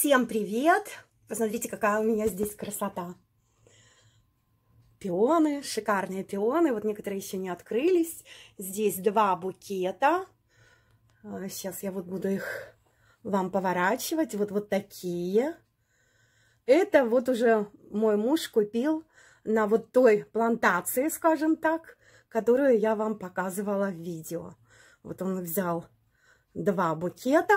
Всем привет! Посмотрите, какая у меня здесь красота. Пионы, шикарные пионы. Вот некоторые еще не открылись. Здесь два букета. Сейчас а, я вот буду их вам поворачивать. Вот, вот такие. Это вот уже мой муж купил на вот той плантации, скажем так, которую я вам показывала в видео. Вот он взял два букета.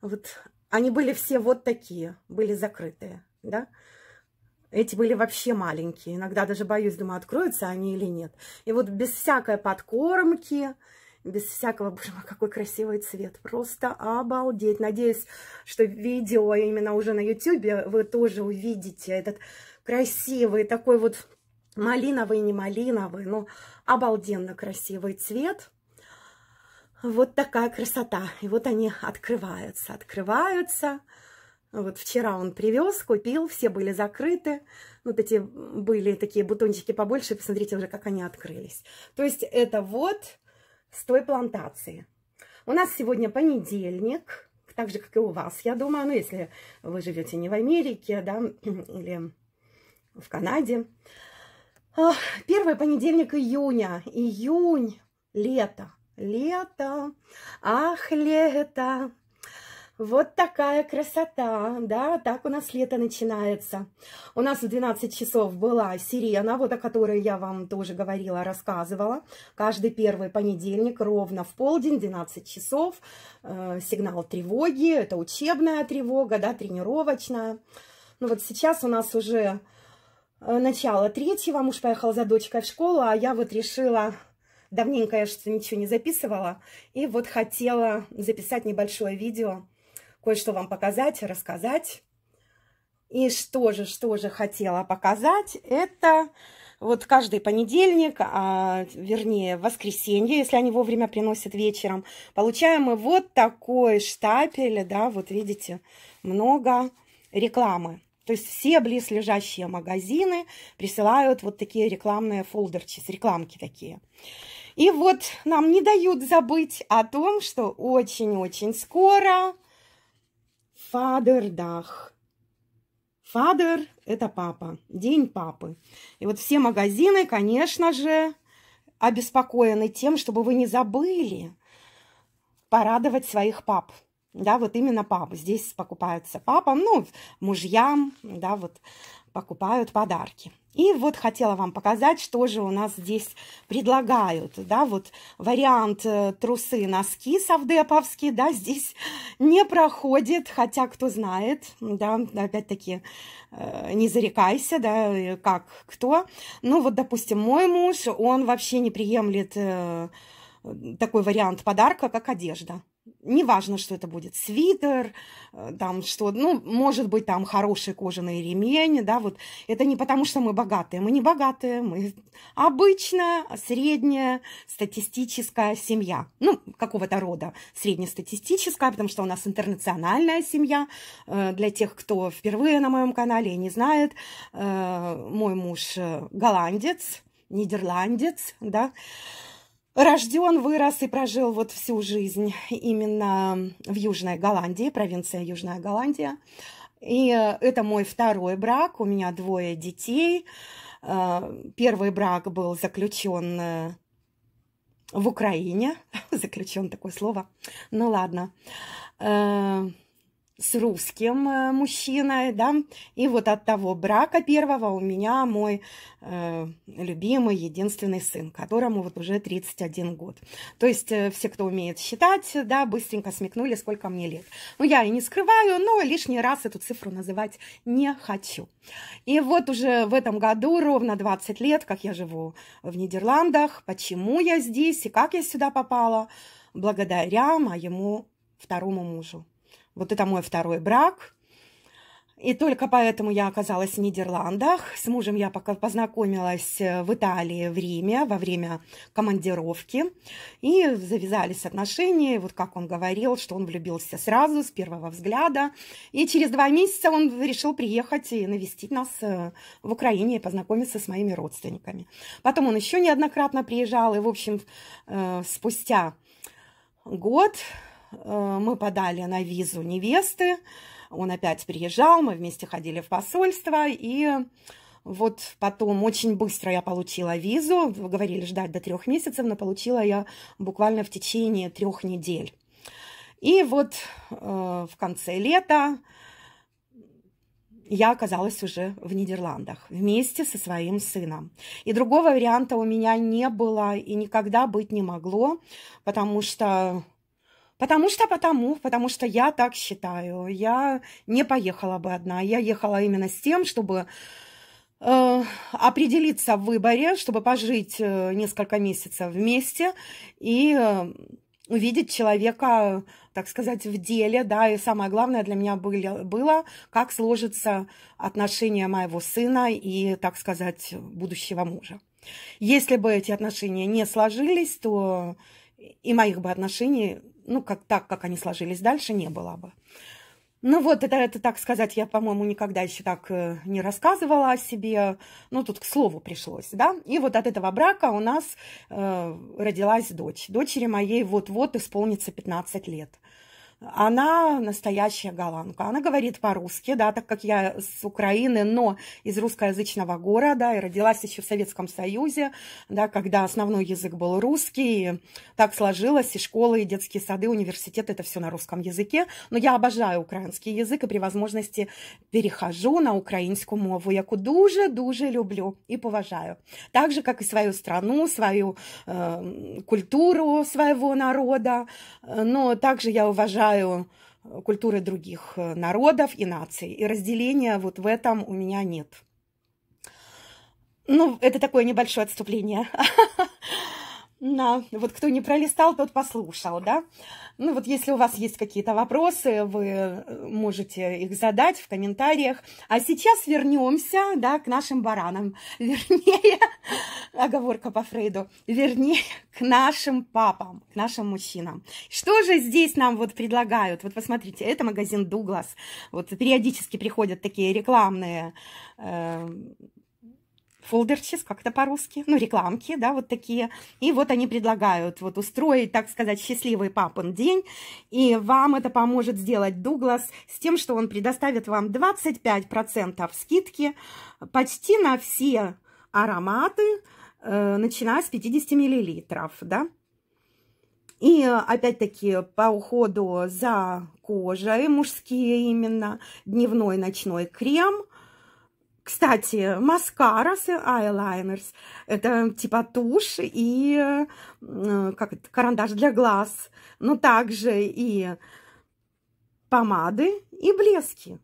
Вот они были все вот такие, были закрытые, да. Эти были вообще маленькие. Иногда даже боюсь, думаю, откроются они или нет. И вот без всякой подкормки, без всякого, боже мой, какой красивый цвет, просто обалдеть. Надеюсь, что видео именно уже на YouTube вы тоже увидите этот красивый такой вот малиновый, не малиновый, но обалденно красивый цвет. Вот такая красота. И вот они открываются, открываются. Вот вчера он привез, купил, все были закрыты. Вот эти были такие бутончики побольше. Посмотрите уже, как они открылись. То есть это вот с той плантации. У нас сегодня понедельник, так же, как и у вас, я думаю. Ну, если вы живете не в Америке, да, или в Канаде. Первый понедельник июня. Июнь, лето лето, ах, лето. Вот такая красота, да, так у нас лето начинается. У нас в 12 часов была сирена, вот о которой я вам тоже говорила, рассказывала. Каждый первый понедельник ровно в полдень, 12 часов, э, сигнал тревоги, это учебная тревога, да, тренировочная. Ну вот сейчас у нас уже э, начало третьего, муж поехал за дочкой в школу, а я вот решила Давненько я что ничего не записывала. И вот хотела записать небольшое видео, кое-что вам показать, рассказать. И что же, что же хотела показать, это вот каждый понедельник, а, вернее, воскресенье, если они вовремя приносят вечером, получаем мы вот такой штапель, да, вот видите, много рекламы. То есть все близлежащие магазины присылают вот такие рекламные фолдерчи, рекламки такие. И вот нам не дают забыть о том, что очень-очень скоро Фадердах. Фадер – это папа, день папы. И вот все магазины, конечно же, обеспокоены тем, чтобы вы не забыли порадовать своих пап. Да, вот именно папы Здесь покупаются папам, ну, мужьям, да, вот покупают подарки. И вот хотела вам показать, что же у нас здесь предлагают. Да, вот вариант э, трусы, носки совдеповские, да, здесь не проходит, хотя кто знает, да, опять-таки э, не зарекайся, да, э, как, кто. Ну вот, допустим, мой муж, он вообще не приемлет такой вариант подарка, как одежда неважно, что это будет, свитер, э, там что, ну, может быть, там хороший кожаный ремень, да, вот. Это не потому, что мы богатые, мы не богатые, мы обычная, средняя, статистическая семья, ну, какого-то рода среднестатистическая, потому что у нас интернациональная семья. Э, для тех, кто впервые на моем канале и не знает, э, мой муж голландец, нидерландец, да, Рожден, вырос и прожил вот всю жизнь именно в Южной Голландии, провинция Южная Голландия. И э, это мой второй брак, у меня двое детей. Э, первый брак был заключен э, в Украине. Заключен такое слово. Ну ладно с русским э, мужчиной, да, и вот от того брака первого у меня мой э, любимый единственный сын, которому вот уже 31 год. То есть э, все, кто умеет считать, да, быстренько смекнули, сколько мне лет. Ну, я и не скрываю, но лишний раз эту цифру называть не хочу. И вот уже в этом году ровно 20 лет, как я живу в Нидерландах, почему я здесь и как я сюда попала, благодаря моему второму мужу. Вот это мой второй брак. И только поэтому я оказалась в Нидерландах. С мужем я пока познакомилась э, в Италии, в Риме, во время командировки. И завязались отношения. Вот как он говорил, что он влюбился сразу, с первого взгляда. И через два месяца он решил приехать и навестить нас э, в Украине и познакомиться с моими родственниками. Потом он еще неоднократно приезжал. И, в общем, э, спустя год Э, мы подали на визу невесты. Он опять приезжал, мы вместе ходили в посольство. И вот потом очень быстро я получила визу. Вы говорили ждать до трех месяцев, но получила я буквально в течение трех недель. И вот э, в конце лета я оказалась уже в Нидерландах вместе со своим сыном. И другого варианта у меня не было и никогда быть не могло, потому что Потому что, потому, потому что я так считаю. Я не поехала бы одна. Я ехала именно с тем, чтобы э, определиться в выборе, чтобы пожить э, несколько месяцев вместе и э, увидеть человека, так сказать, в деле, да, и самое главное для меня были, было, как сложится отношения моего сына и, так сказать, будущего мужа. Если бы эти отношения не сложились, то и моих бы отношений ну, как так, как они сложились дальше, не было бы. Ну вот, это, это так сказать, я, по-моему, никогда еще так э, не рассказывала о себе. Ну, тут к слову пришлось, да. И вот от этого брака у нас э, родилась дочь. Дочери моей вот-вот исполнится 15 лет она настоящая голландка. Она говорит по-русски, да, так как я с Украины, но из русскоязычного города, и родилась еще в Советском Союзе, да, когда основной язык был русский, так сложилось, и школы, и детские сады, университет, это все на русском языке, но я обожаю украинский язык, и при возможности перехожу на украинскую мову, яку дуже-дуже люблю и поважаю. Так же, как и свою страну, свою э, культуру своего народа, э, но также я уважаю уважаю э, культуры других э, народов и наций. И разделения вот в этом у меня нет. Ну, это такое небольшое отступление На, вот кто не пролистал, тот послушал, да? Ну вот если у вас есть какие-то вопросы, вы э, можете их задать в комментариях. А сейчас вернемся, да, к нашим баранам. Вернее, оговорка по Фрейду, вернее, к нашим папам, к нашим мужчинам. Что же здесь нам вот предлагают? Вот посмотрите, это магазин Дуглас. Вот периодически приходят такие рекламные э фолдерчис, как-то по-русски, ну, рекламки, да, вот такие. И вот они предлагают вот устроить, так сказать, счастливый папин день, и вам это поможет сделать Дуглас с тем, что он предоставит вам 25% скидки почти на все ароматы, э, начиная с 50 миллилитров, да. И опять-таки по уходу за кожей, мужские именно, дневной ночной крем – кстати, маскарас и айлайнерс – это типа тушь и э, как это, карандаш для глаз, но также и помады и блески.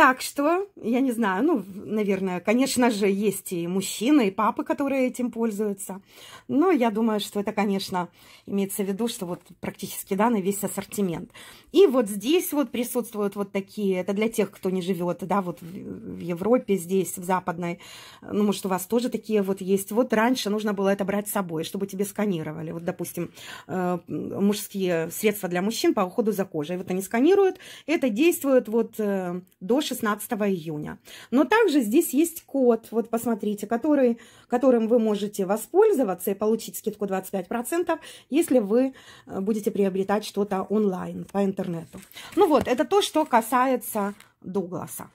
Так что, я не знаю, ну, наверное, конечно же, есть и мужчины, и папы, которые этим пользуются. Но я думаю, что это, конечно, имеется в виду, что вот практически, да, на весь ассортимент. И вот здесь вот присутствуют вот такие, это для тех, кто не живет, да, вот в Европе здесь, в западной, ну, может, у вас тоже такие вот есть. Вот раньше нужно было это брать с собой, чтобы тебе сканировали. Вот, допустим, э, мужские средства для мужчин по уходу за кожей. Вот они сканируют, это действует вот э, до 16 июня. Но также здесь есть код, вот посмотрите, который, которым вы можете воспользоваться и получить скидку 25%, если вы э, будете приобретать что-то онлайн, по интернету. Ну вот, это то, что касается Дугласа.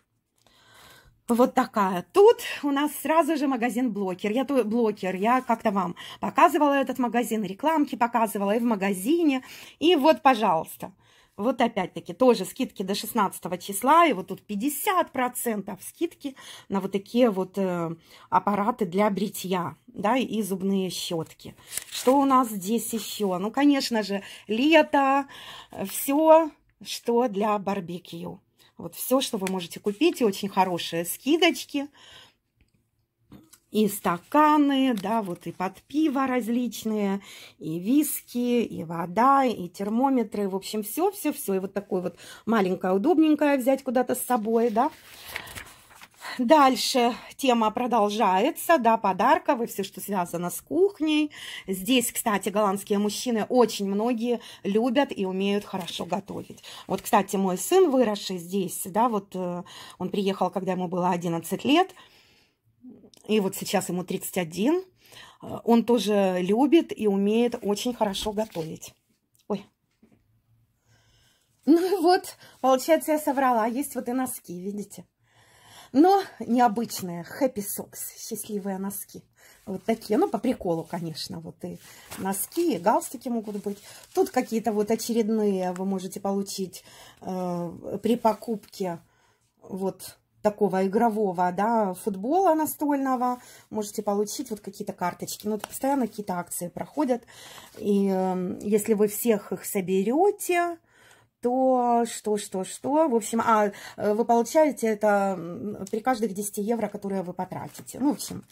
Вот такая. Тут у нас сразу же магазин Блокер. Я то Блокер, я как-то вам показывала этот магазин, рекламки показывала и в магазине. И вот, пожалуйста. Вот опять-таки тоже скидки до 16 числа, и вот тут 50% скидки на вот такие вот э, аппараты для бритья, да, и зубные щетки. Что у нас здесь еще? Ну, конечно же, лето, все, что для барбекю. Вот все, что вы можете купить, и очень хорошие скидочки – и стаканы, да, вот и под пиво различные, и виски, и вода, и термометры, в общем, все-все-все. И вот такой вот маленькая удобненькая взять куда-то с собой, да. Дальше тема продолжается, да, подарков и все, что связано с кухней. Здесь, кстати, голландские мужчины очень многие любят и умеют хорошо готовить. Вот, кстати, мой сын, выросший здесь, да, вот э, он приехал, когда ему было 11 лет, и вот сейчас ему 31. А, он тоже любит и умеет очень хорошо готовить. Ой. Ну вот, получается, я соврала. Есть вот и носки, видите? Но необычные. Happy Socks. Счастливые носки. Вот такие. Ну, по приколу, конечно. Вот и носки, и галстуки могут быть. Тут какие-то вот очередные вы можете получить э, при покупке. Вот такого игрового, да, футбола настольного. Можете получить вот какие-то карточки. Ну, постоянно какие-то акции проходят. И э, если вы всех их соберете, то что, что, что. В общем, а э, вы получаете это при каждых 10 евро, которые вы потратите. Ну, в общем,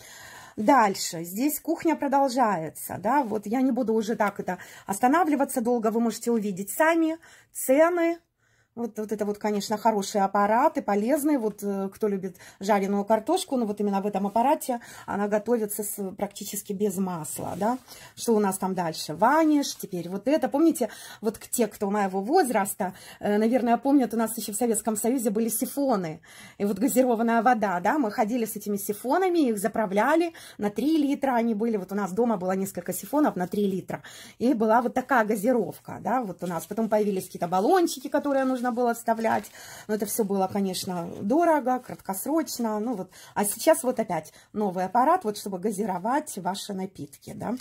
Дальше, здесь кухня продолжается, да, вот я не буду уже так это останавливаться долго, вы можете увидеть сами цены, вот, вот это вот, конечно, хорошие аппараты, полезные. Вот э, кто любит жареную картошку, ну вот именно в этом аппарате она готовится с, практически без масла, да. Что у нас там дальше? Ваниш, теперь вот это. Помните, вот к те, кто моего возраста, э, наверное, помнят, у нас еще в Советском Союзе были сифоны. И вот газированная вода, да, мы ходили с этими сифонами, их заправляли, на 3 литра они были. Вот у нас дома было несколько сифонов на 3 литра. И была вот такая газировка, да, вот у нас. Потом появились какие-то баллончики, которые нужно можно было вставлять. Но это все было, конечно, дорого, краткосрочно. Ну вот. А сейчас вот опять новый аппарат, вот чтобы газировать ваши напитки, да.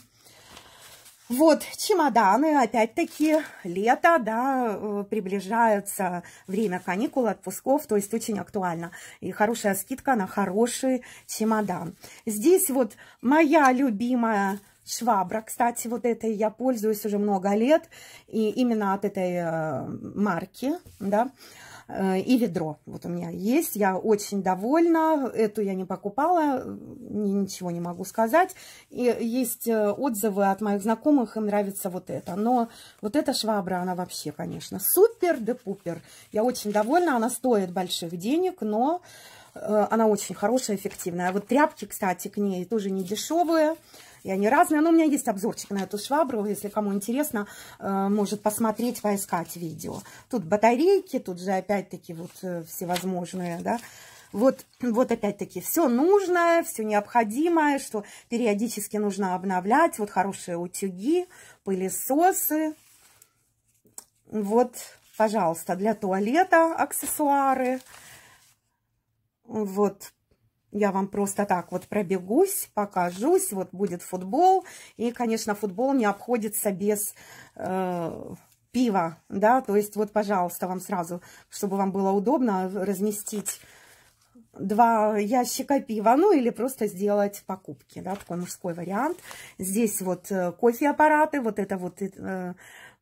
Вот, чемоданы, опять-таки, лето, да, э, приближается время каникул, отпусков, то есть очень актуально. И хорошая скидка на хороший чемодан. Здесь вот моя любимая Швабра, кстати, вот этой я пользуюсь уже много лет. И именно от этой э, марки, да, э, и ведро. Вот у меня есть, я очень довольна. Эту я не покупала, ничего не могу сказать. И есть э, отзывы от моих знакомых, им нравится вот это. Но вот эта швабра, она вообще, конечно, супер-де-пупер. Я очень довольна, она стоит больших денег, но она очень хорошая, эффективная. А вот тряпки, кстати, к ней тоже не дешевые. И они разные. Но у меня есть обзорчик на эту швабру. Если кому интересно, э, может посмотреть, поискать видео. Тут батарейки, тут же опять-таки вот э, всевозможные, да, вот, вот опять-таки все нужное, все необходимое, что периодически нужно обновлять. Вот хорошие утюги, пылесосы. Вот, пожалуйста, для туалета аксессуары. Вот я вам просто так вот пробегусь, покажусь. Вот будет футбол. И, конечно, футбол не обходится без э, пива. Да? То есть вот, пожалуйста, вам сразу, чтобы вам было удобно э, разместить два ящика пива, ну или просто сделать покупки, да, такой мужской вариант. Здесь вот э, кофе-аппараты, вот это вот э,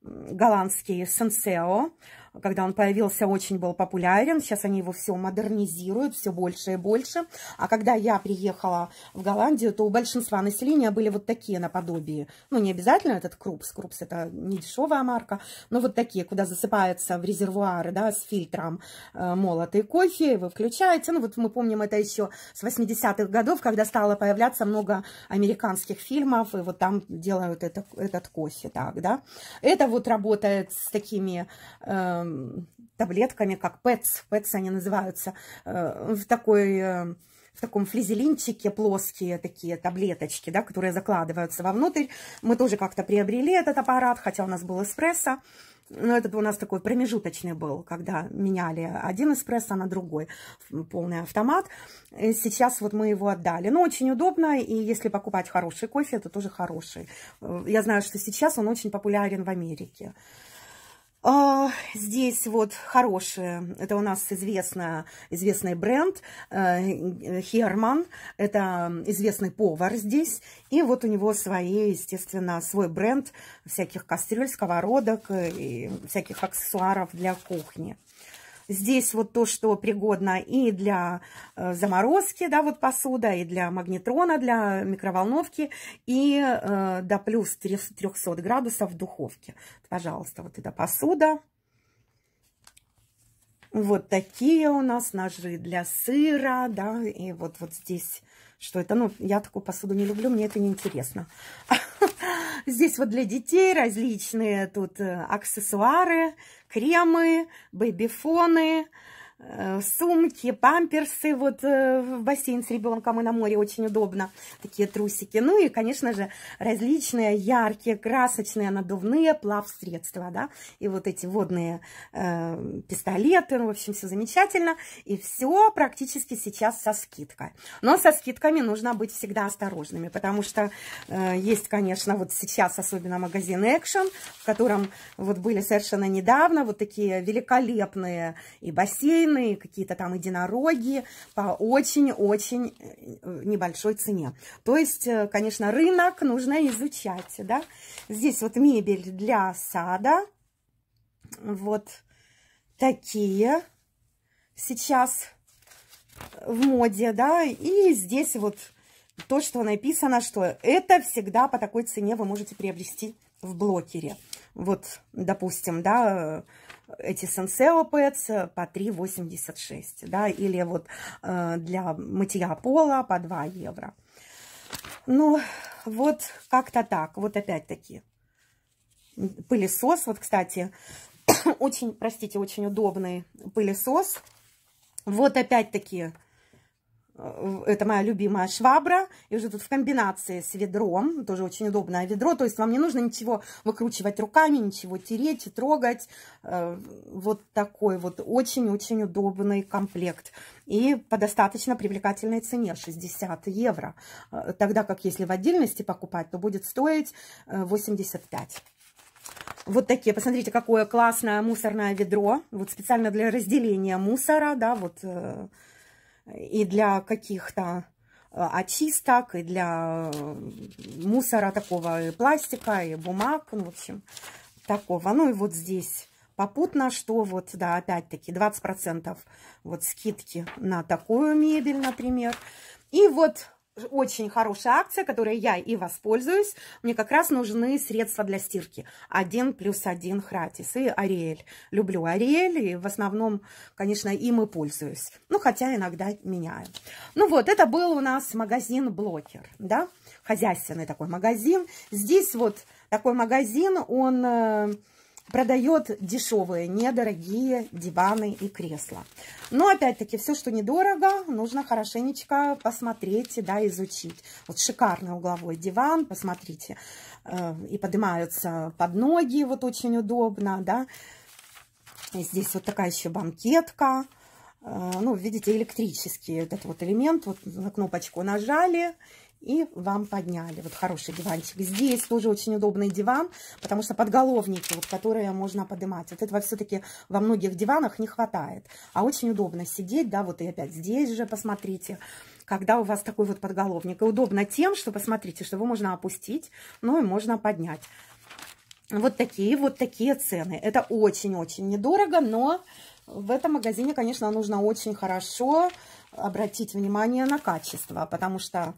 голландские сенсео, когда он появился, очень был популярен. Сейчас они его все модернизируют, все больше и больше. А когда я приехала в Голландию, то у большинства населения были вот такие наподобие. Ну, не обязательно этот Крупс. Крупс – это не дешевая марка, но вот такие, куда засыпаются в резервуары, да, с фильтром э, молотый кофе, вы включаете. Ну, вот мы помним это еще с 80-х годов, когда стало появляться много американских фильмов, и вот там делают это, этот кофе так, да. Это вот работает с такими... Э, Эм, таблетками, как ПЭЦ, ПЭЦ они называются, э, в такой э, в таком флизелинчике плоские такие таблеточки, да, которые закладываются вовнутрь. Мы тоже как-то приобрели этот аппарат, хотя у нас был эспрессо. Но этот у нас такой промежуточный был, когда меняли один эспрессо на другой, полный автомат. И сейчас вот мы его отдали. Но очень удобно, и если покупать хороший кофе, это тоже хороший. Э, я знаю, что сейчас он очень популярен в Америке. А, здесь вот хорошие, это у нас известная, известный бренд э, Херман, это известный повар здесь, и вот у него свои, естественно, свой бренд всяких кастрюль, сковородок э, и всяких аксессуаров для кухни. Здесь вот то, что пригодно и для э, заморозки, да, вот посуда, и для магнетрона, для микроволновки, и э, до плюс 300 градусов в духовке. Пожалуйста, вот это посуда. Вот такие у нас ножи для сыра, да, и вот, вот здесь, что это, ну, я такую посуду не люблю, мне это не интересно. Здесь вот для детей различные тут э, аксессуары, кремы, бэбифоны, Э, сумки, памперсы вот э, в бассейн с ребенком и на море очень удобно, такие трусики. Ну и, конечно же, различные яркие, красочные, надувные плавсредства, да, и вот эти водные э, пистолеты, ну, в общем, все замечательно, и все практически сейчас со скидкой. Но со скидками нужно быть всегда осторожными, потому что э, есть, конечно, вот сейчас особенно магазин Action, в котором вот были совершенно недавно вот такие великолепные и бассейн, дельфины, какие-то там единороги по очень-очень э, небольшой цене. То есть, э, конечно, рынок нужно изучать, да. Здесь вот мебель для сада, вот такие сейчас в моде, да, и здесь вот то, что написано, что это всегда по такой цене вы можете приобрести в блокере. Вот, допустим, да, эти Сенсео Пэтс э, по 3,86, да, или вот э, для мытья пола по 2 евро. Ну, вот как-то так, вот опять-таки. Пылесос, вот, кстати, очень, простите, очень удобный пылесос. Вот опять-таки это моя любимая швабра, и уже тут в комбинации с ведром, тоже очень удобное ведро, то есть вам не нужно ничего выкручивать руками, ничего тереть, трогать, э, вот такой вот очень-очень удобный комплект, и по достаточно привлекательной цене, 60 евро, э, тогда как если в отдельности покупать, то будет стоить 85 э, вот такие, посмотрите, какое классное мусорное ведро, вот специально для разделения мусора, да, вот и для каких-то э, очисток, и для э, мусора такого, и пластика, и бумаг, ну, в общем, такого. Ну и вот здесь попутно, что вот, да, опять-таки 20% вот скидки на такую мебель, например. И вот очень хорошая акция, которой я и воспользуюсь. Мне как раз нужны средства для стирки. Один плюс один Хратис и Ариэль. Люблю Ариэль и в основном, конечно, им и пользуюсь. Ну, хотя иногда меняю. Ну вот, это был у нас магазин Блокер, да, хозяйственный такой магазин. Здесь вот такой магазин, он э, продает дешевые, недорогие диваны и кресла. Но опять-таки, все, что недорого, нужно хорошенечко посмотреть, да, изучить. Вот шикарный угловой диван, посмотрите, э, и поднимаются под ноги, вот очень удобно, да. И здесь вот такая еще банкетка. Э, ну, видите, электрический этот вот элемент. Вот на кнопочку нажали, и вам подняли. Вот хороший диванчик. Здесь тоже очень удобный диван, потому что подголовники, вот, которые можно поднимать. Вот этого все-таки во многих диванах не хватает. А очень удобно сидеть, да, вот и опять здесь же, посмотрите, когда у вас такой вот подголовник. И удобно тем, что, посмотрите, что его можно опустить, ну и можно поднять. Вот такие, вот такие цены. Это очень-очень недорого, но в этом магазине, конечно, нужно очень хорошо обратить внимание на качество, потому что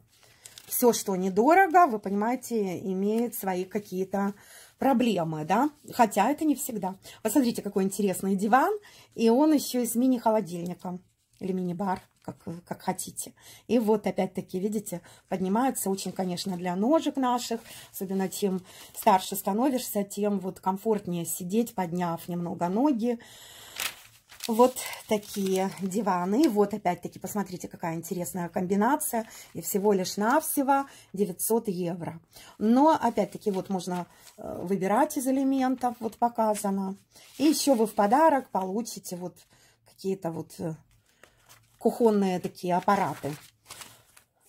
все, что недорого, вы понимаете, имеет свои какие-то проблемы, да, хотя это не всегда. Посмотрите, какой интересный диван, и он еще и с мини холодильником или мини-бар, как, как хотите. И вот опять-таки, видите, поднимаются очень, конечно, для ножек наших, особенно чем старше становишься, тем вот комфортнее сидеть, подняв немного ноги вот такие диваны. Вот опять-таки, посмотрите, какая интересная комбинация. И всего лишь навсего 900 евро. Но опять-таки, вот можно э, выбирать из элементов, вот показано. И еще вы в подарок получите вот какие-то вот э, кухонные такие аппараты.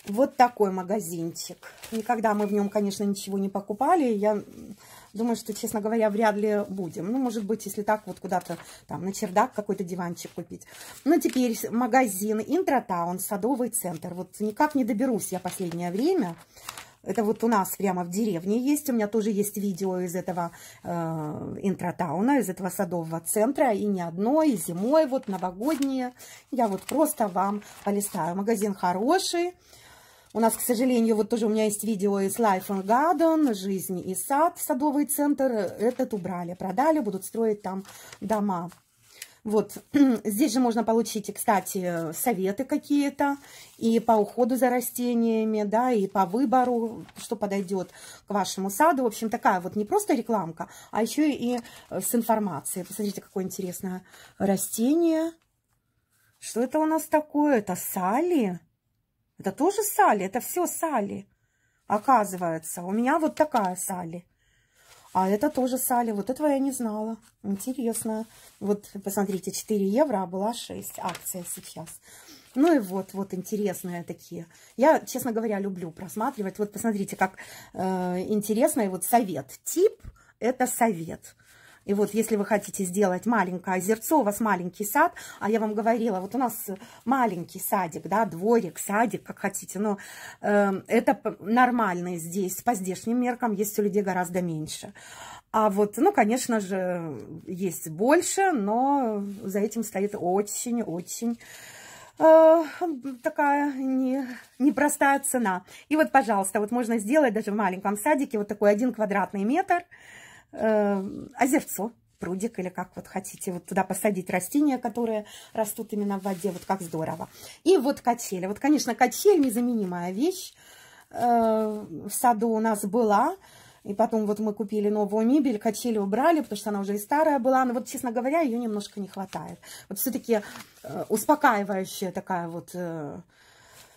Вот такой магазинчик. Никогда мы в нем, конечно, ничего не покупали. Я Думаю, что, честно говоря, вряд ли будем. Ну, может быть, если так, вот куда-то там на чердак какой-то диванчик купить. Ну, теперь магазин Интротаун, садовый центр. Вот никак не доберусь я последнее время. Это вот у нас прямо в деревне есть. У меня тоже есть видео из этого э, интротауна, из этого садового центра. И не одно, и зимой, вот новогоднее. Я вот просто вам полистаю. Магазин хороший. У нас, к сожалению, вот тоже у меня есть видео из Life and Garden, Жизнь и сад, садовый центр. Этот убрали, продали, будут строить там дома. Вот, здесь же можно получить, кстати, советы какие-то и по уходу за растениями, да, и по выбору, что подойдет к вашему саду. В общем, такая вот не просто рекламка, а еще и э, с информацией. Посмотрите, какое интересное растение. Что это у нас такое? Это сали? Это тоже сали, это все сали. Оказывается, у меня вот такая сали. А это тоже сали. Вот этого я не знала. Интересно. Вот, посмотрите, 4 евро, а была 6. Акция сейчас. Ну и вот, вот интересные такие. Я, честно говоря, люблю просматривать. Вот посмотрите, как э, интересный вот совет. Тип – это совет. И вот если вы хотите сделать маленькое озерцо, у вас маленький сад, а я вам говорила, вот у нас маленький садик, да, дворик, садик, как хотите, но э, это нормально здесь, по здешним меркам есть у людей гораздо меньше. А вот, ну, конечно же, есть больше, но за этим стоит очень-очень э, такая не, непростая цена. И вот, пожалуйста, вот можно сделать даже в маленьком садике вот такой один квадратный метр – э, озерцо, прудик или как вот хотите, вот туда посадить растения, которые растут именно в воде, вот как здорово. И вот качели. Вот, конечно, качель незаменимая вещь э, в саду у нас была. И потом вот мы купили новую мебель, качели убрали, потому что она уже и старая была. Но вот, честно говоря, ее немножко не хватает. Вот все-таки э, успокаивающая такая вот... Э,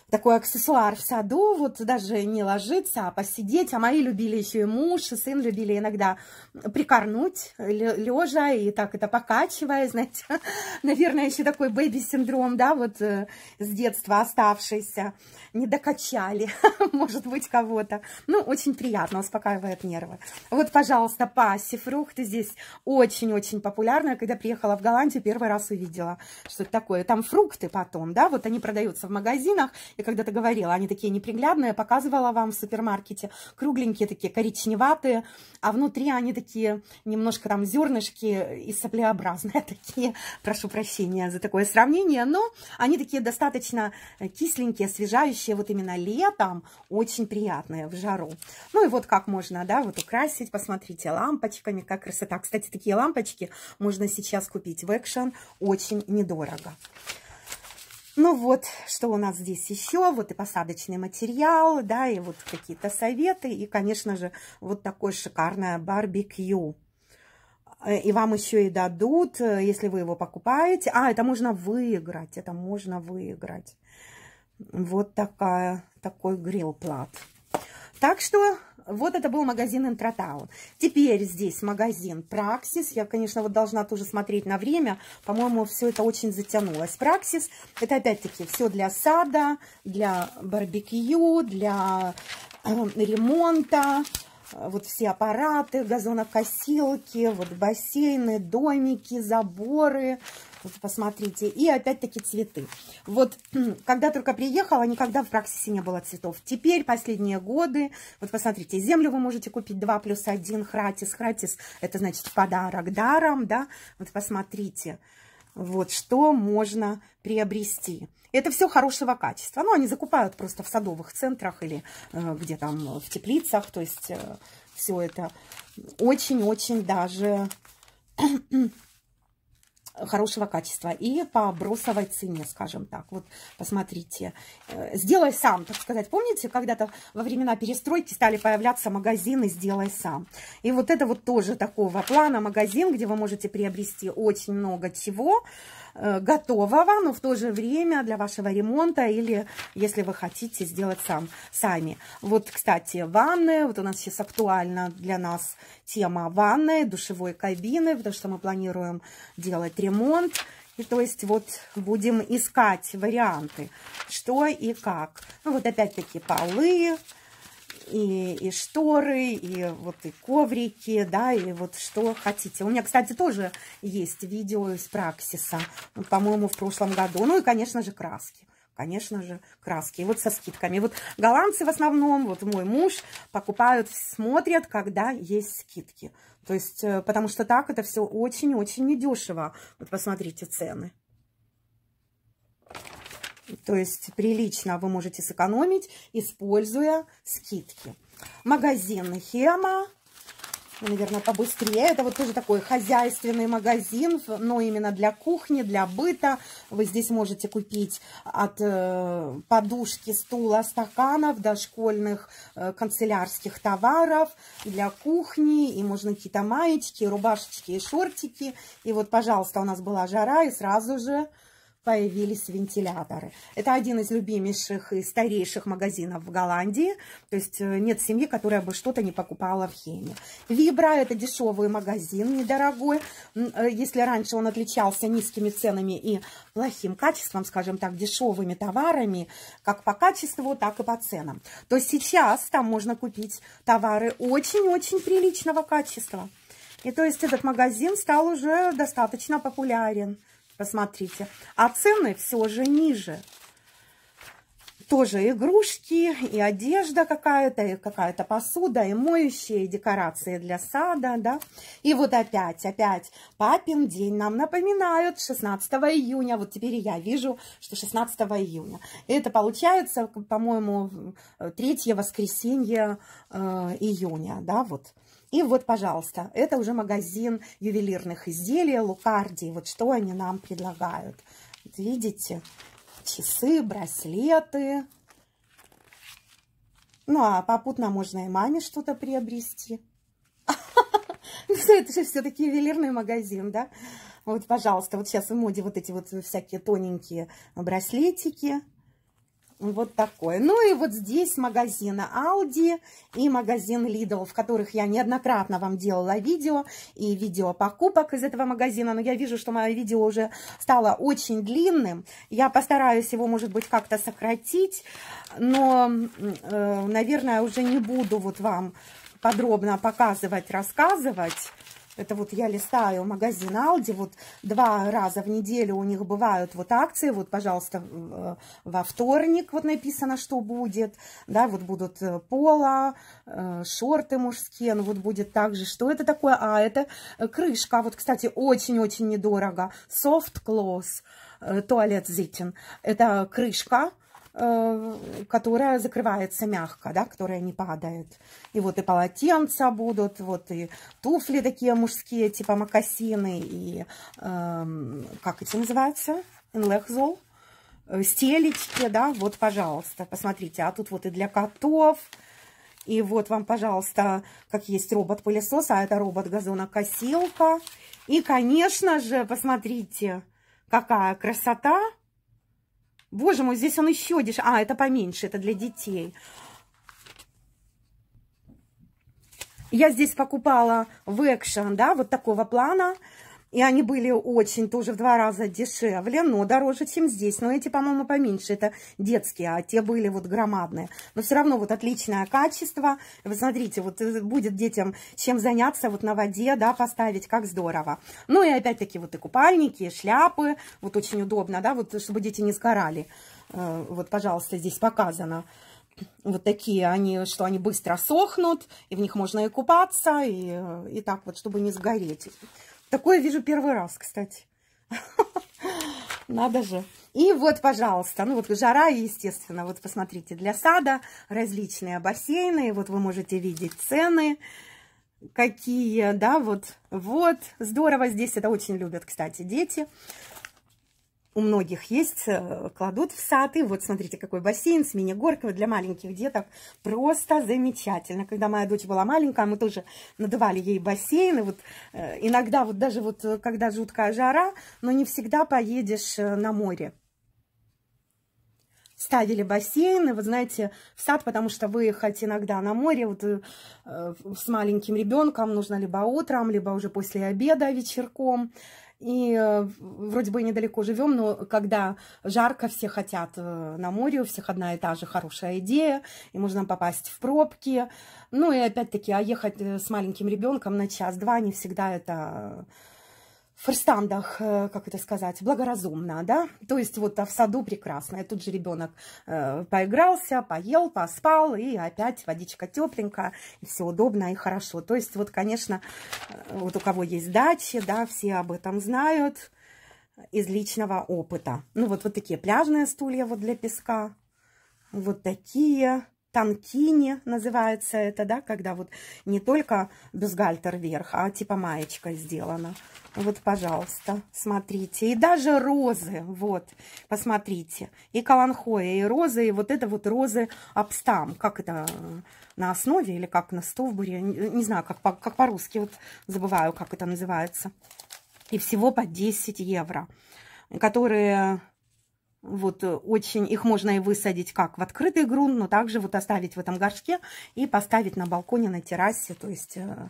такой аксессуар в саду, вот даже не ложиться, а посидеть. А мои любили еще и муж, и сын любили иногда прикорнуть лежа и так это покачивая, знаете, наверное, еще такой бэби-синдром, да, вот э, с детства оставшийся, не докачали, может быть, кого-то. Ну, очень приятно, успокаивает нервы. Вот, пожалуйста, пассифрукты здесь очень-очень популярны. Когда приехала в Голландию, первый раз увидела, что это такое. Там фрукты потом, да, вот они продаются в магазинах, я когда-то говорила, они такие неприглядные, показывала вам в супермаркете, кругленькие такие, коричневатые, а внутри они такие немножко там зернышки и соплеобразные такие, прошу прощения за такое сравнение, но они такие достаточно э, кисленькие, освежающие, вот именно летом очень приятные в жару. Ну и вот как можно, да, вот украсить, посмотрите, лампочками, как красота. Кстати, такие лампочки можно сейчас купить в Action очень недорого. Ну вот, что у нас здесь еще, вот и посадочный материал, да, и вот какие-то советы, и, конечно же, вот такое шикарное барбекю. Э, и вам еще и дадут, э, если вы его покупаете. А, это можно выиграть, это можно выиграть. Вот такая, такой грилл-плат. Так что вот это был магазин Интротаун. Теперь здесь магазин Праксис. Я, конечно, вот должна тоже смотреть на время. По-моему, все это очень затянулось. Праксис – это, опять-таки, все для сада, для барбекю, для э, ремонта. Вот все аппараты, газонокосилки, вот бассейны, домики, заборы – вот посмотрите. И опять-таки цветы. Вот когда только приехала, никогда в Праксисе не было цветов. Теперь, последние годы, вот посмотрите, землю вы можете купить 2 плюс 1, хратис. Хратис, это значит подарок даром, да. Вот посмотрите, вот что можно приобрести. Это все хорошего качества. Ну, они закупают просто в садовых центрах или э, где там в теплицах. То есть э, все это очень-очень даже хорошего качества и по бросовой цене, скажем так. Вот посмотрите. Э, Сделай сам, так сказать. Помните, когда-то во времена перестройки стали появляться магазины «Сделай сам». И вот это вот тоже такого плана магазин, где вы можете приобрести очень много чего, Э, готового, но в то же время для вашего ремонта или если вы хотите сделать сам, сами. Вот, кстати, ванны. Вот у нас сейчас актуальна для нас тема ванны, душевой кабины, потому что мы планируем делать ремонт. И то есть вот будем искать варианты, что и как. Ну вот опять-таки полы, и, и шторы, и вот и коврики, да, и вот что хотите. У меня, кстати, тоже есть видео из праксиса, ну, по-моему, в прошлом году. Ну и, конечно же, краски. Конечно же, краски. И вот со скидками. Вот голландцы в основном, вот мой муж, покупают, смотрят, когда есть скидки. То есть, э, потому что так это все очень-очень недешево. Вот посмотрите цены. То есть прилично вы можете сэкономить, используя скидки. Магазин Хема. Наверное, побыстрее. Это вот тоже такой хозяйственный магазин, но именно для кухни, для быта. Вы здесь можете купить от э, подушки, стула, стаканов, до дошкольных э, канцелярских товаров для кухни. И можно какие-то маечки, рубашечки и шортики. И вот, пожалуйста, у нас была жара, и сразу же появились вентиляторы. Это один из любимейших и старейших магазинов в Голландии. То есть э, нет семьи, которая бы что-то не покупала в Хеме. Вибра – это дешевый магазин, недорогой. Э, если раньше он отличался низкими ценами и плохим качеством, скажем так, дешевыми товарами, как по качеству, так и по ценам, то сейчас там можно купить товары очень-очень приличного качества. И то есть этот магазин стал уже достаточно популярен. Посмотрите. А цены все же ниже. Тоже игрушки, и одежда какая-то, и какая-то посуда, и моющие, и декорации для сада, да. И вот опять, опять папин день нам напоминают 16 июня. Вот теперь я вижу, что 16 июня. Это получается, по-моему, э, третье воскресенье э, июня, да, вот. И вот, пожалуйста, это уже магазин ювелирных изделий Лукарди. Вот что они нам предлагают. Видите, часы, браслеты. Ну, а попутно можно и маме что-то приобрести. Ну, это же все-таки ювелирный магазин, да? Вот, пожалуйста, вот сейчас в моде вот эти вот всякие тоненькие браслетики. Вот такое. Ну и вот здесь магазины Aldi и магазин Lidl, в которых я неоднократно вам делала видео и видео покупок из этого магазина. Но я вижу, что мое видео уже стало очень длинным. Я постараюсь его, может быть, как-то сократить. Но, э, наверное, уже не буду вот вам подробно показывать, рассказывать это вот я листаю магазин Алди, вот два раза в неделю у них бывают вот акции, вот, пожалуйста, э, во вторник вот написано, что будет, да, вот будут э, пола, э, шорты мужские, ну вот будет также, что это такое, а это крышка, вот, кстати, очень-очень недорого, soft close, туалет Зитин, это крышка, Э, которая закрывается мягко, да, которая не падает. И вот и полотенца будут, вот и туфли такие мужские, типа мокасины и, э, как эти называются, инлехзол, э, стелечки, да, вот, пожалуйста, посмотрите. А тут вот и для котов, и вот вам, пожалуйста, как есть робот-пылесос, а это робот-газонокосилка. И, конечно же, посмотрите, какая красота, Боже мой, здесь он еще дешевле. А, это поменьше, это для детей. Я здесь покупала в экшен, да, вот такого плана. И они были очень, тоже в два раза дешевле, но дороже, чем здесь. Но эти, по-моему, поменьше. Это детские, а те были вот громадные. Но все равно вот отличное качество. Вы смотрите, вот э, будет детям чем заняться вот на воде, да, поставить, как здорово. Ну и опять-таки вот и купальники, и шляпы. Вот очень удобно, да, вот чтобы дети не сгорали. Э, вот, пожалуйста, здесь показано вот такие они, что они быстро сохнут, и в них можно и купаться, и, э, и так вот, чтобы не сгореть. Такое вижу первый раз, кстати. Надо же. И вот, пожалуйста, ну вот жара, естественно, вот посмотрите, для сада различные бассейны, вот вы можете видеть цены, какие, да, вот, вот, здорово, здесь это очень любят, кстати, дети у многих есть, э, кладут в сад. вот смотрите, какой бассейн с мини-горкой для маленьких деток. Просто замечательно. Когда моя дочь была маленькая, мы тоже надували ей бассейн. И вот э, иногда, вот даже вот э, когда жуткая жара, но не всегда поедешь на море ставили бассейн, и вы знаете, в сад, потому что выехать иногда на море вот, э, с маленьким ребенком нужно либо утром, либо уже после обеда вечерком. И э, вроде бы недалеко живем, но когда жарко, все хотят э, на море, у всех одна и та же хорошая идея, и можно попасть в пробки. Ну и опять-таки, а ехать э, с маленьким ребенком на час-два не всегда это форстандах, э, как это сказать, благоразумно, да, то есть вот а, в саду прекрасно, и тут же ребенок э, поигрался, поел, поспал, и опять водичка тепленькая, и все удобно и хорошо, то есть вот, конечно, э, вот у кого есть дачи, да, все об этом знают из личного опыта, ну вот, вот такие пляжные стулья вот для песка, вот такие, танкини называется это, да, когда вот не только бюстгальтер вверх, а типа маечка сделана. Вот, пожалуйста, смотрите. И даже розы, вот, посмотрите. И каланхоя, и розы, и вот это вот розы абстам. Как это э, на основе или как на стовбуре? Э, не знаю, как по-русски, как по вот забываю, как это называется. И всего по 10 евро, которые вот э, очень их можно и высадить как в открытый грунт, но также вот оставить в этом горшке и поставить на балконе, на террасе, то есть э,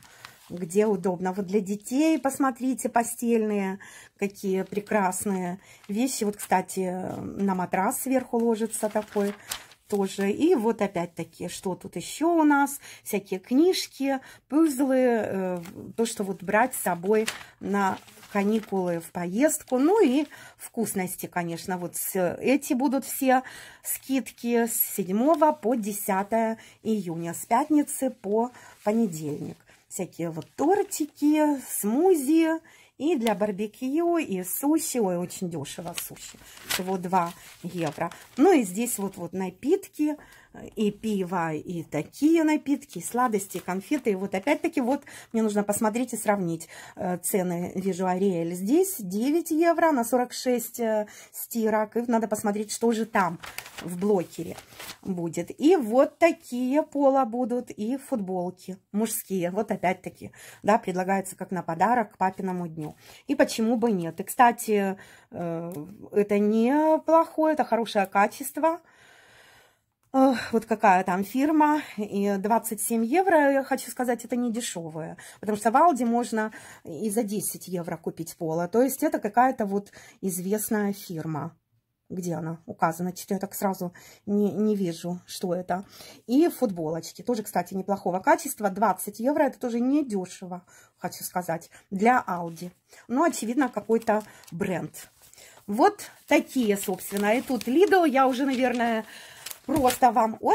где удобно. Вот для детей посмотрите постельные, какие прекрасные вещи. Вот, кстати, на матрас сверху ложится такой тоже. И вот опять-таки, что тут еще у нас? Всякие книжки, пызлы, э, то, что вот брать с собой на каникулы в поездку. Ну и вкусности, конечно. Вот эти будут все скидки с 7 по 10 июня, с пятницы по понедельник. Всякие вот тортики, смузи и для барбекю, и суши. Ой, очень дешево суши. Всего 2 евро. Ну и здесь вот-вот напитки и пиво, и такие напитки, и сладости, и конфеты. И вот опять-таки вот мне нужно посмотреть и сравнить э, цены. Вижу Ариэль здесь 9 евро на 46 э, стирок. И надо посмотреть, что же там в блокере будет. И вот такие пола будут, и футболки мужские. Вот опять-таки, да, предлагается как на подарок к папиному дню. И почему бы нет? И, кстати, э, это неплохое, это хорошее качество вот какая там фирма, и 27 евро, я хочу сказать, это не дешевое, потому что в Алди можно и за 10 евро купить поло, то есть это какая-то вот известная фирма. Где она указана? Я так сразу не, не вижу, что это. И футболочки. Тоже, кстати, неплохого качества. 20 евро. Это тоже не дешево, хочу сказать, для Алди. Но, ну, очевидно, какой-то бренд. Вот такие, собственно. И тут Lidl я уже, наверное, Просто вам... О!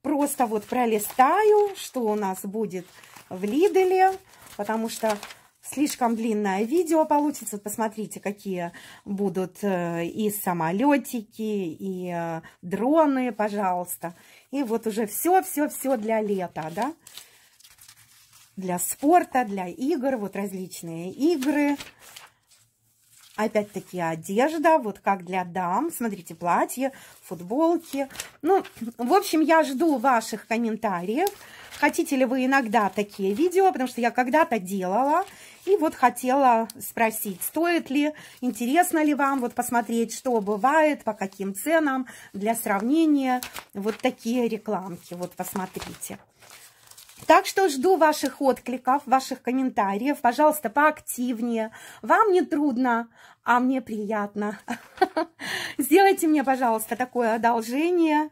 Просто вот пролистаю, что у нас будет в Лиделе, потому что слишком длинное видео получится. Посмотрите, какие будут э, и самолетики, и э, дроны, пожалуйста. И вот уже все-все-все для лета, да? Для спорта, для игр, вот различные игры. Опять-таки одежда, вот как для дам. Смотрите, платье, футболки. Ну, в общем, я жду ваших комментариев. Хотите ли вы иногда такие видео, потому что я когда-то делала. И вот хотела спросить, стоит ли, интересно ли вам вот посмотреть, что бывает, по каким ценам, для сравнения. Вот такие рекламки, вот посмотрите. Так что жду ваших откликов, ваших комментариев. Пожалуйста, поактивнее. Вам не трудно, а мне приятно. Сделайте мне, пожалуйста, такое одолжение.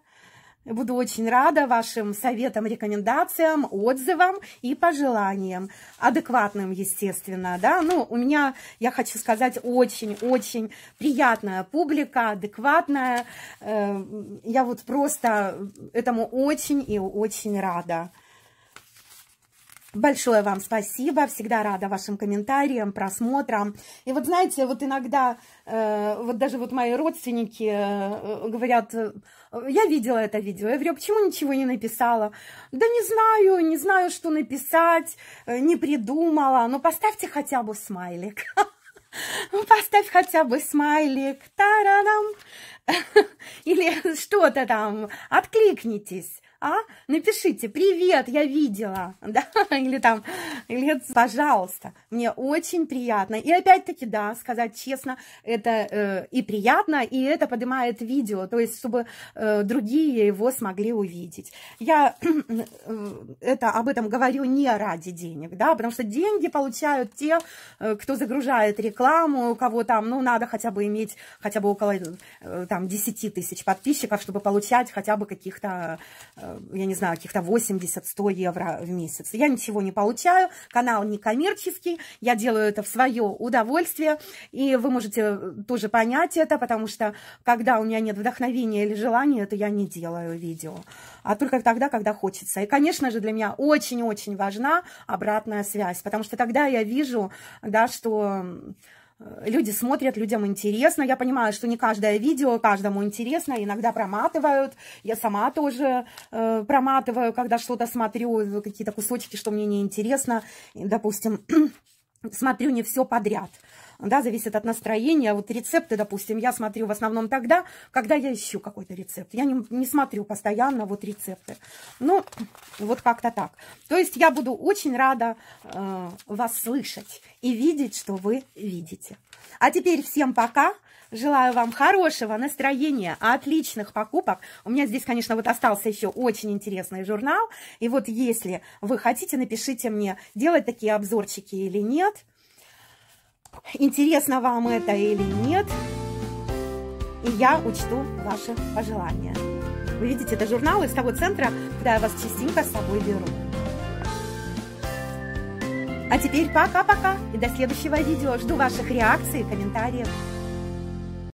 Буду очень рада вашим советам, рекомендациям, отзывам и пожеланиям. Адекватным, естественно, да. Ну, у меня, я хочу сказать, очень-очень приятная публика, адекватная. Э, я вот просто этому очень и очень рада. Большое вам спасибо, всегда рада вашим комментариям, просмотрам. И вот знаете, вот иногда, э, вот даже вот мои родственники э, говорят, э, я видела это видео, я говорю, «А почему ничего не написала? Да не знаю, не знаю, что написать, э, не придумала, но ну, поставьте хотя бы смайлик. Ну, поставь хотя бы смайлик, таранам, или что-то там, откликнитесь а? Напишите, привет, я видела, да, или там, или, пожалуйста, мне очень приятно. И опять-таки, да, сказать честно, это э, и приятно, и это поднимает видео, то есть, чтобы э, другие его смогли увидеть. Я э, это, об этом говорю не ради денег, да, потому что деньги получают те, э, кто загружает рекламу, у кого там, ну, надо хотя бы иметь хотя бы около, э, там, 10 тысяч подписчиков, чтобы получать хотя бы каких-то я не знаю, каких-то 80-100 евро в месяц. Я ничего не получаю, канал не коммерческий, я делаю это в свое удовольствие, и вы можете тоже понять это, потому что когда у меня нет вдохновения или желания, то я не делаю видео, а только тогда, когда хочется. И, конечно же, для меня очень-очень важна обратная связь, потому что тогда я вижу, да, что люди смотрят, людям интересно. Я понимаю, что не каждое видео каждому интересно, иногда проматывают. Я сама тоже э, проматываю, когда что-то смотрю, какие-то кусочки, что мне неинтересно. Допустим, смотрю не все подряд да, зависит от настроения. А вот рецепты, допустим, я смотрю в основном тогда, когда я ищу какой-то рецепт. Я не, не смотрю постоянно вот рецепты. Ну, вот как-то так. То есть я буду очень рада э, вас слышать и видеть, что вы видите. А теперь всем пока. Желаю вам хорошего настроения, отличных покупок. У меня здесь, конечно, вот остался еще очень интересный журнал. И вот если вы хотите, напишите мне, делать такие обзорчики или нет. Интересно вам это или нет, и я учту ваши пожелания. Вы видите, это журнал из того центра, куда я вас частенько с собой беру. А теперь пока-пока и до следующего видео. Жду ваших реакций и комментариев.